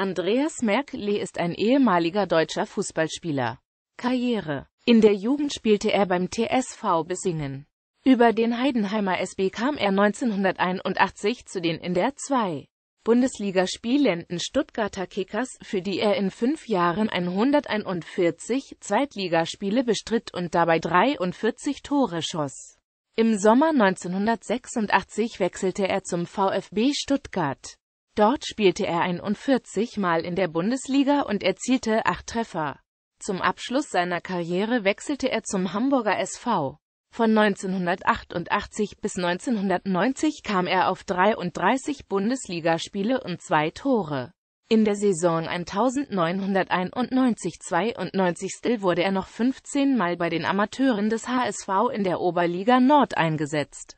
Andreas Merkle ist ein ehemaliger deutscher Fußballspieler. Karriere In der Jugend spielte er beim TSV Bissingen. Über den Heidenheimer SB kam er 1981 zu den in der 2. Bundesliga spielenden Stuttgarter Kickers, für die er in fünf Jahren 141 Zweitligaspiele bestritt und dabei 43 Tore schoss. Im Sommer 1986 wechselte er zum VfB Stuttgart. Dort spielte er 41 Mal in der Bundesliga und erzielte acht Treffer. Zum Abschluss seiner Karriere wechselte er zum Hamburger SV. Von 1988 bis 1990 kam er auf 33 Bundesligaspiele und zwei Tore. In der Saison 1991-92 wurde er noch 15 Mal bei den Amateuren des HSV in der Oberliga Nord eingesetzt.